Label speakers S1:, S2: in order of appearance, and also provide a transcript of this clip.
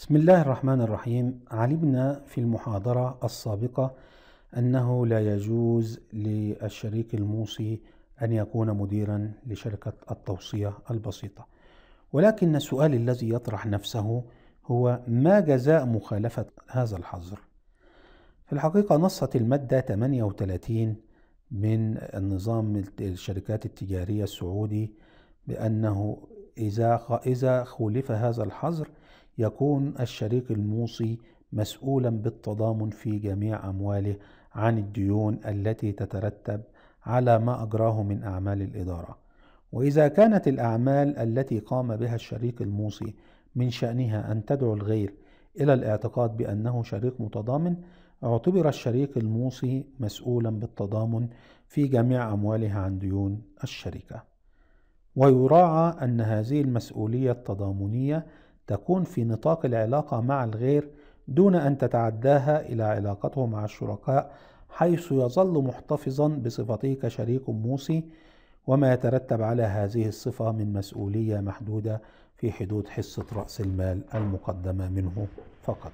S1: بسم الله الرحمن الرحيم علمنا في المحاضرة السابقة أنه لا يجوز للشريك الموصي أن يكون مديرا لشركة التوصية البسيطة ولكن السؤال الذي يطرح نفسه هو ما جزاء مخالفة هذا الحظر؟ في الحقيقة نصت المادة 38 من النظام الشركات التجارية السعودي بأنه إذا إذا خولف هذا الحظر يكون الشريك الموصي مسؤولا بالتضامن في جميع أمواله عن الديون التي تترتب على ما أجراه من أعمال الإدارة وإذا كانت الأعمال التي قام بها الشريك الموصي من شأنها أن تدعو الغير إلى الاعتقاد بأنه شريك متضامن اعتبر الشريك الموصي مسؤولا بالتضامن في جميع امواله عن ديون الشركة ويراعى أن هذه المسؤولية التضامنية تكون في نطاق العلاقة مع الغير دون أن تتعداها إلى علاقته مع الشركاء حيث يظل محتفظا بصفته كشريك موصي وما يترتب على هذه الصفة من مسؤولية محدودة في حدود حصة رأس المال المقدمة منه فقط